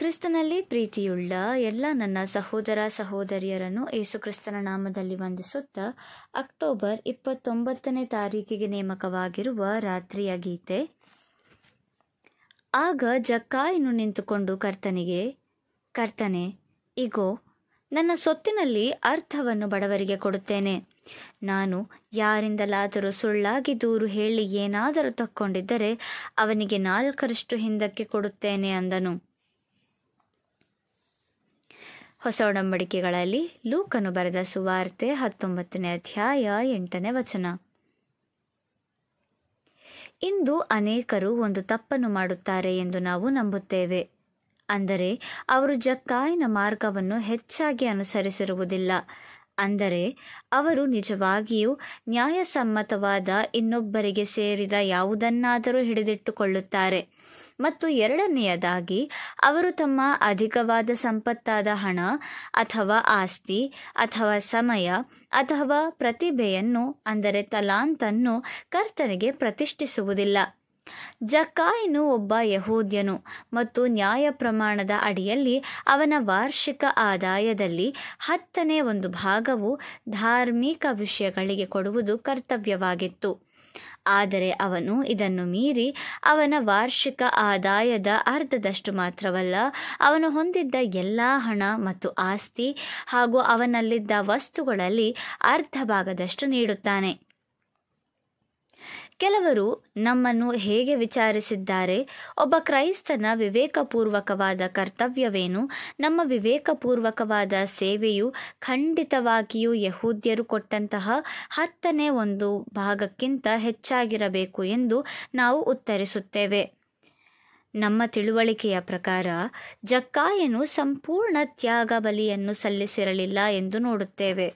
ಕ್ರಿಸ್ತನಲ್ಲಿ ಪ್ರೀತಿಯುಳ್ಳ ಎಲ್ಲ ನನ್ನ ಸಹೋದರ ಸಹೋದರಿಯರನ್ನು ಕ್ರಿಸ್ತನ ನಾಮದಲ್ಲಿ ವಂದಿಸುತ್ತಾ ಅಕ್ಟೋಬರ್ ಇಪ್ಪತ್ತೊಂಬತ್ತನೇ ತಾರೀಕಿಗೆ ನೇಮಕವಾಗಿರುವ ರಾತ್ರಿಯ ಗೀತೆ ಆಗ ಜಕ್ಕಾಯನ್ನು ನಿಂತುಕೊಂಡು ಕರ್ತನಿಗೆ ಕರ್ತನೆ ಇಗೋ ನನ್ನ ಸೊತ್ತಿನಲ್ಲಿ ಅರ್ಥವನ್ನು ಬಡವರಿಗೆ ಕೊಡುತ್ತೇನೆ ನಾನು ಯಾರಿಂದಲಾದರೂ ಸುಳ್ಳಾಗಿ ದೂರು ಹೇಳಿ ಏನಾದರೂ ತಕ್ಕೊಂಡಿದ್ದರೆ ಅವನಿಗೆ ನಾಲ್ಕರಷ್ಟು ಹಿಂದಕ್ಕೆ ಕೊಡುತ್ತೇನೆ ಅಂದನು ಹೊಸ ಒಡಂಬಡಿಕೆಗಳಲ್ಲಿ ಲೂಕನು ಬರೆದ ಸುವಾರ್ತೆ ಹತ್ತೊಂಬತ್ತನೇ ಅಧ್ಯಾಯ ಎಂಟನೇ ವಚನ ಇಂದು ಅನೇಕರು ಒಂದು ತಪ್ಪನ್ನು ಮಾಡುತ್ತಾರೆ ಎಂದು ನಾವು ನಂಬುತ್ತೇವೆ ಅಂದರೆ ಅವರು ಜಕ್ಕಾಯಿನ ಮಾರ್ಗವನ್ನು ಹೆಚ್ಚಾಗಿ ಅನುಸರಿಸಿರುವುದಿಲ್ಲ ಅಂದರೆ ಅವರು ನಿಜವಾಗಿಯೂ ನ್ಯಾಯಸಮ್ಮತವಾದ ಇನ್ನೊಬ್ಬರಿಗೆ ಸೇರಿದ ಯಾವುದನ್ನಾದರೂ ಹಿಡಿದಿಟ್ಟುಕೊಳ್ಳುತ್ತಾರೆ ಮತ್ತು ಎರಡನೆಯದಾಗಿ ಅವರು ತಮ್ಮ ಅಧಿಕವಾದ ಸಂಪತ್ತಾದ ಹಣ ಅಥವಾ ಆಸ್ತಿ ಅಥವಾ ಸಮಯ ಅಥವಾ ಪ್ರತಿಭೆಯನ್ನು ಅಂದರೆ ತಲಾಂತನ್ನು ಕರ್ತನಿಗೆ ಪ್ರತಿಷ್ಠಿಸುವುದಿಲ್ಲ ಜಕಾಯನು ಒಬ್ಬ ಯಹೂದ್ಯನು ಮತ್ತು ನ್ಯಾಯ ಪ್ರಮಾಣದ ಅಡಿಯಲ್ಲಿ ಅವನ ವಾರ್ಷಿಕ ಆದಾಯದಲ್ಲಿ ಹತ್ತನೇ ಒಂದು ಭಾಗವು ಧಾರ್ಮಿಕ ವಿಷಯಗಳಿಗೆ ಕೊಡುವುದು ಕರ್ತವ್ಯವಾಗಿತ್ತು ಆದರೆ ಅವನು ಇದನ್ನು ಮೀರಿ ಅವನ ವಾರ್ಷಿಕ ಆದಾಯದ ಅರ್ಧದಷ್ಟು ಮಾತ್ರವಲ್ಲ ಅವನು ಹೊಂದಿದ್ದ ಎಲ್ಲ ಹಣ ಮತ್ತು ಆಸ್ತಿ ಹಾಗೂ ಅವನಲ್ಲಿದ್ದ ವಸ್ತುಗಳಲ್ಲಿ ಅರ್ಧ ಭಾಗದಷ್ಟು ನೀಡುತ್ತಾನೆ ಕೆಲವರು ನಮ್ಮನ್ನು ಹೇಗೆ ವಿಚಾರಿಸಿದ್ದಾರೆ ಒಬ್ಬ ಕ್ರೈಸ್ತನ ವಿವೇಕಪೂರ್ವಕವಾದ ಕರ್ತವ್ಯವೇನು ನಮ್ಮ ವಿವೇಕಪೂರ್ವಕವಾದ ಸೇವೆಯು ಖಂಡಿತವಾಗಿಯೂ ಯಹೂದ್ಯರು ಕೊಟ್ಟಂತಹ ಹತ್ತನೇ ಒಂದು ಭಾಗಕ್ಕಿಂತ ಹೆಚ್ಚಾಗಿರಬೇಕು ಎಂದು ನಾವು ಉತ್ತರಿಸುತ್ತೇವೆ ನಮ್ಮ ತಿಳುವಳಿಕೆಯ ಪ್ರಕಾರ ಜಕ್ಕಾಯನು ಸಂಪೂರ್ಣ ತ್ಯಾಗ ಬಲಿಯನ್ನು ಸಲ್ಲಿಸಿರಲಿಲ್ಲ ಎಂದು ನೋಡುತ್ತೇವೆ